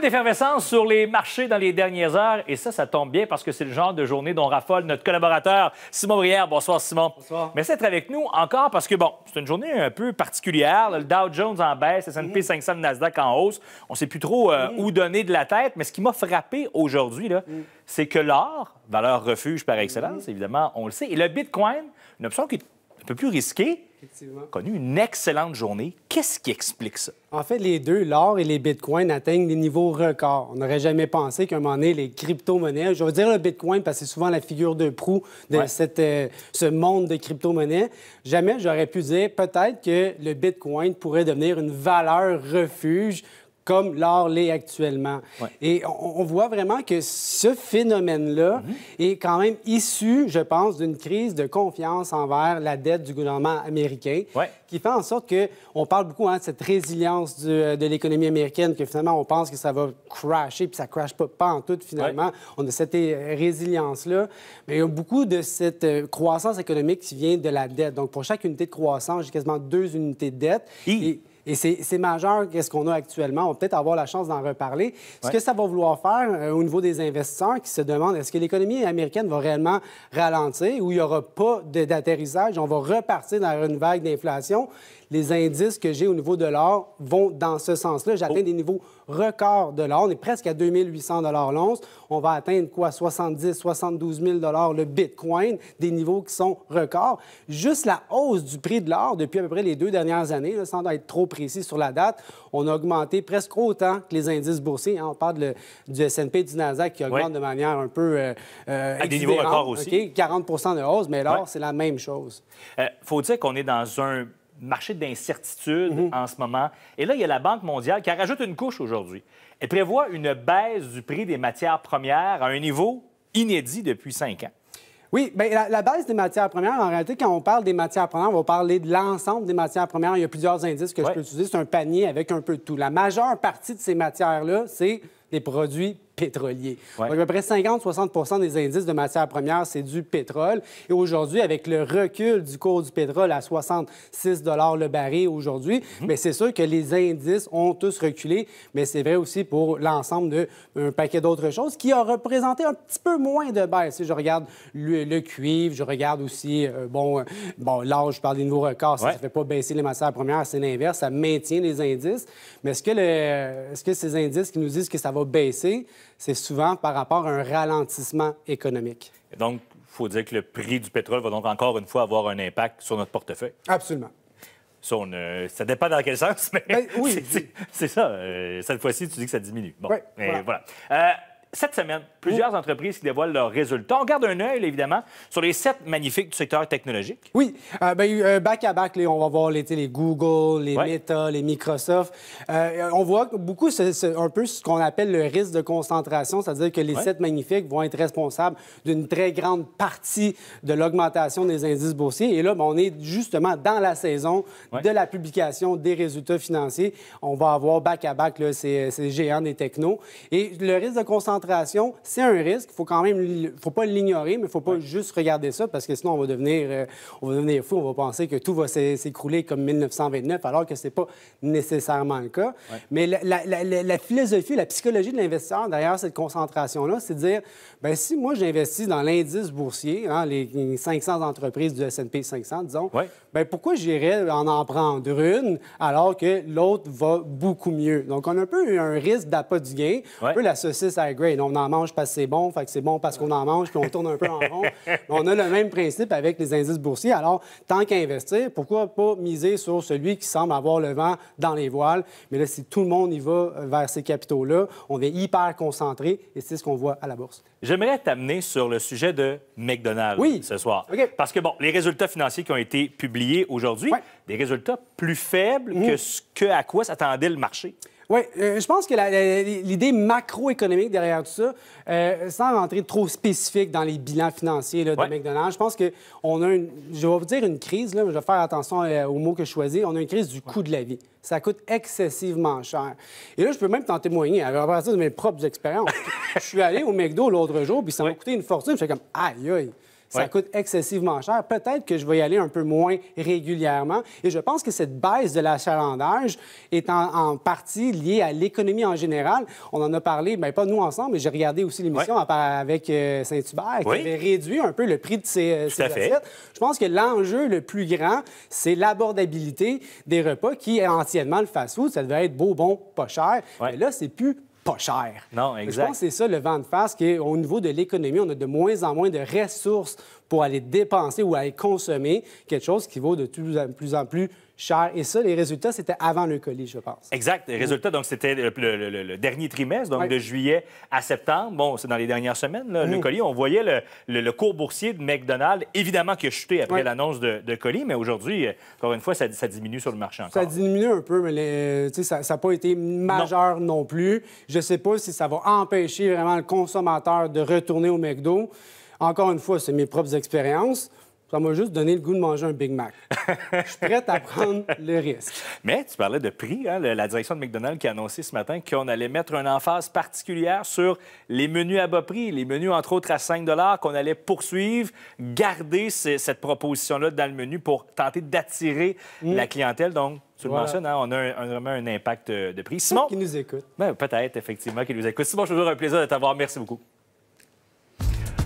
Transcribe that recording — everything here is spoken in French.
d'effervescence sur les marchés dans les dernières heures et ça, ça tombe bien parce que c'est le genre de journée dont raffole notre collaborateur Simon Brière. Bonsoir Simon. Bonsoir. Merci d'être avec nous encore parce que, bon, c'est une journée un peu particulière. Le Dow Jones en baisse, S&P 500, mm. Nasdaq en hausse. On ne sait plus trop euh, mm. où donner de la tête, mais ce qui m'a frappé aujourd'hui, là, mm. c'est que l'or, valeur refuge par excellence, évidemment, on le sait, et le Bitcoin, une option qui est un peu plus risquée, Connu une excellente journée. Qu'est-ce qui explique ça? En fait, les deux, l'or et les bitcoins, atteignent des niveaux records. On n'aurait jamais pensé qu'à un moment donné, les crypto-monnaies, je veux dire le bitcoin parce que c'est souvent la figure de proue de cette, euh, ce monde de crypto-monnaies, jamais j'aurais pu dire peut-être que le bitcoin pourrait devenir une valeur refuge comme l'or l'est actuellement. Et on, voit vraiment que ce phénomène-là mhm. est quand même issu, je pense, d'une crise de confiance envers la dette du gouvernement américain, qui fait en sorte que on parle beaucoup hein, de cette résilience euh, de l'économie américaine, que finalement on pense que ça va crasher, puis ça crash pas, pas en tout finalement. On a cette euh, résilience-là, mais il y a beaucoup de cette euh, croissance économique qui vient de la dette. Donc pour chaque unité de croissance, j'ai quasiment deux unités de dette. Et et c'est majeur, qu'est-ce qu'on a actuellement. On va peut-être avoir la chance d'en reparler. Ce que ça va vouloir faire euh, au niveau des investisseurs qui se demandent est-ce que l'économie américaine va réellement ralentir ou il n'y aura pas d'atterrissage, on va repartir dans une vague d'inflation. Les indices que j'ai au niveau de l'or vont dans ce sens-là. J'atteins oh. des niveaux record de l'or. On est presque à 2800 l'once. On va atteindre quoi? 70, 72 000 le bitcoin, des niveaux qui sont records. Juste la hausse du prix de l'or depuis à peu près les deux dernières années, sans être trop précis sur la date, on a augmenté presque autant que les indices boursiers. Hein, on parle du S&P, du Nasdaq qui augmente de manière un peu... Euh, euh des niveaux records aussi. 40 de hausse, mais l'or, c'est la même chose. Euh, faut dire qu'on est dans un marché d'incertitude mhm. en ce moment. Et là, il y a la Banque mondiale qui rajoute une couche aujourd'hui. Elle prévoit une baisse du prix des matières premières à un niveau inédit depuis cinq ans. Oui, bien, la, baisse des matières premières, en réalité, quand on parle des matières premières, on va parler de l'ensemble des matières premières. Il y a plusieurs indices que je peux utiliser. C'est un panier avec un peu de tout. La majeure partie de ces matières-là, c'est des produits pétrolier. Donc, à peu près 50-60 des indices de matières premières, c'est du pétrole. Et aujourd'hui, avec le recul du cours du pétrole à 66 le baril aujourd'hui, mais mhm. ben, c'est sûr que les indices ont tous reculé, mais c'est vrai aussi pour l'ensemble d'un paquet d'autres choses qui a représenté un petit peu moins de baisse. Si je regarde le, cuivre, je regarde aussi, euh, bon, euh, bon, je parle des nouveaux records, ça ne fait pas baisser les matières premières, c'est l'inverse, ça maintient les indices. Mais est-ce que, le, est -ce que ces indices qui nous disent que ça va baisser, c'est souvent par rapport à un ralentissement économique. Donc, il faut dire que le prix du pétrole va donc encore une fois avoir un impact sur notre portefeuille. Absolument. Ça, euh, dépend dans quel sens, mais ben c'est ça. Euh, cette fois-ci, tu dis que ça diminue. voilà. Euh, cette semaine, plusieurs entreprises qui dévoilent leurs résultats. On garde un œil, évidemment, sur les sept magnifiques du secteur technologique. Oui, euh, ben, euh, back à back, on va voir les, les Google, les Meta, les Microsoft. Euh, on voit beaucoup ce, un peu ce qu'on appelle le risque de concentration, c'est-à-dire que les sept magnifiques vont être responsables d'une très grande partie de l'augmentation des indices boursiers. Et là, ben, on est justement dans la saison de la publication des résultats financiers. On va avoir back à back ces, ces géants des technos. Et le risque de concentration, c'est c'est un risque. Il faut quand même, faut pas l'ignorer, mais il faut pas juste regarder ça parce que sinon on va devenir, euh, on va devenir fou, on va penser que tout va s'écrouler comme 1929, alors que c'est pas nécessairement le cas. Mais la, philosophie, la psychologie de l'investisseur derrière cette concentration-là, c'est de dire, ben si moi j'investis dans l'indice boursier, hein, les 500 entreprises du S&P 500, disons, ben pourquoi j'irais en en prendre une alors que l'autre va beaucoup mieux. Donc on a un peu un risque d'appât du gain, un peu la saucisse à grade. On en mange pas c'est bon, parce qu'on en mange, puis on tourne un peu en rond. on a le même principe avec les indices boursiers. Alors, tant qu'à investir, pourquoi pas miser sur celui qui semble avoir le vent dans les voiles? Mais là, si tout le monde y va euh, vers ces capitaux-là, on est hyper concentré et c'est ce qu'on voit à la bourse. J'aimerais t'amener sur le sujet de McDonald's ce soir. Parce que, bon, les résultats financiers qui ont été publiés aujourd'hui, des résultats plus faibles mmh. que ce que à quoi s'attendait le marché. Oui, euh, je pense que l'idée macroéconomique derrière tout ça, euh, sans rentrer trop spécifique dans les bilans financiers de McDonald's, je pense qu'on a une, je vais vous dire une crise, là, je vais faire attention euh, aux mots que je choisis, on a une crise du coût de la vie. Ça coûte excessivement cher. Et là, je peux même t'en témoigner. À partir de mes propres expériences, je suis allé au McDo l'autre jour, puis ça m'a coûté une fortune. Je suis comme, aïe, aïe ça coûte excessivement cher. Peut-être que je vais y aller un peu moins régulièrement. Et je pense que cette baisse de l'achalandage est en, en, partie liée à l'économie en général. On en a parlé, mais ben, pas nous ensemble, mais j'ai regardé aussi l'émission avec euh, Saint-Hubert, qui avait réduit un peu le prix de ses, euh, Je pense que l'enjeu le plus grand, c'est l'abordabilité des repas qui est entièrement le fast-food. Ça devait être beau, bon, pas cher. Mais là, c'est plus pas cher. Non, exact. Je pense c'est ça le vent de face, qu'au niveau de l'économie, on a de moins en moins de ressources pour aller dépenser ou aller consommer quelque chose qui vaut de plus en plus et ça, les résultats, c'était avant le colis, je pense. Exact. Les résultats, donc, c'était le, dernier trimestre, donc de juillet à septembre. Bon, c'est dans les dernières semaines, le mm. colis. On voyait le, le, cours boursier de McDonald's, évidemment, qui a chuté après l'annonce de, colis, mais aujourd'hui, encore une fois, ça, diminue sur le marché encore. Ça diminue un peu, mais euh, ça n'a pas été majeur non. non plus. Je ne sais pas si ça va empêcher vraiment le consommateur de retourner au McDo. Encore une fois, c'est mes propres expériences. Ça m'a juste donné le goût de manger un Big Mac. je suis prêt à prendre le risque. Mais tu parlais de prix. Hein? La direction de McDonald's qui a annoncé ce matin qu'on allait mettre une emphase particulière sur les menus à bas prix, les menus entre autres à 5 qu'on allait poursuivre, garder cette proposition-là dans le menu pour tenter d'attirer mm. la clientèle. Donc, tu le mentionnes, hein, on a vraiment un impact euh, de prix. Simon. Qui nous écoute. Ben, Peut-être, effectivement, qui nous écoute. Simon, toujours un plaisir de t'avoir. Merci beaucoup.